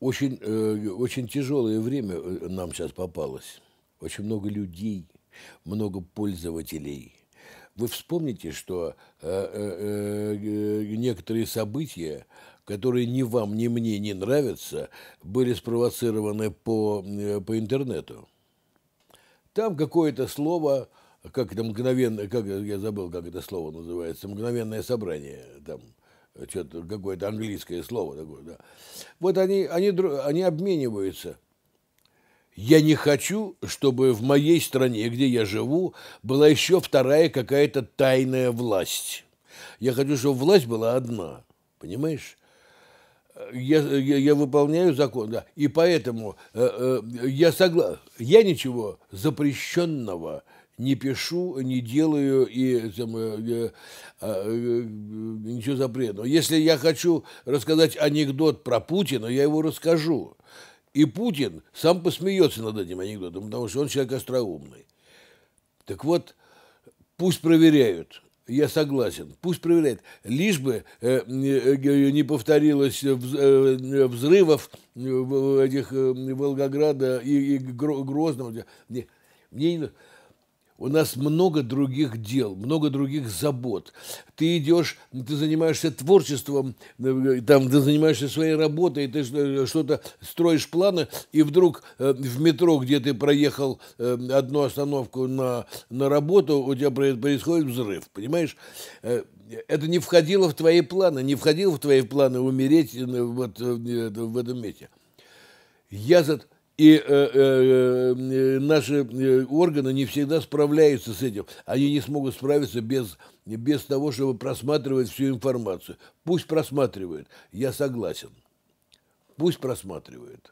очень, э, очень тяжелое время э, нам сейчас попалось. Очень много людей, много пользователей. Вы вспомните, что э, э, э, некоторые события, которые ни вам, ни мне не нравятся, были спровоцированы по, э, по интернету. Там какое-то слово, как это мгновенное, как я забыл, как это слово называется, мгновенное собрание там – что-то какое-то английское слово такое, да. Вот они, они, они обмениваются. Я не хочу, чтобы в моей стране, где я живу, была еще вторая какая-то тайная власть. Я хочу, чтобы власть была одна, понимаешь? Я, я, я выполняю закон, да, и поэтому э, э, я согласен. Я ничего запрещенного не пишу, не делаю и там, э, э, а, э, э ничего запретного. Если я хочу рассказать анекдот про Путина, я его расскажу. И Путин сам посмеется над этим анекдотом, потому что он человек остроумный. Так вот, пусть проверяют. Я согласен, пусть проверяют. Лишь бы э, э, э не повторилось взрывов этих э, Волгограда и, и Грозного. Не, мне не нужно у нас много других дел, много других забот. Ты идешь, ты занимаешься творчеством, э, там, ты занимаешься своей работой, ты что-то строишь планы, и вдруг э, в метро, где ты проехал э, одну остановку на, на работу, у тебя происходит взрыв, понимаешь? это не входило в твои планы, не входило в твои планы умереть вот в этом месте. Я за... И э, э, э наши э, органы не всегда справляются с этим. Они не смогут справиться без, без того, чтобы просматривать всю информацию. Пусть просматривают, я согласен. Пусть просматривают.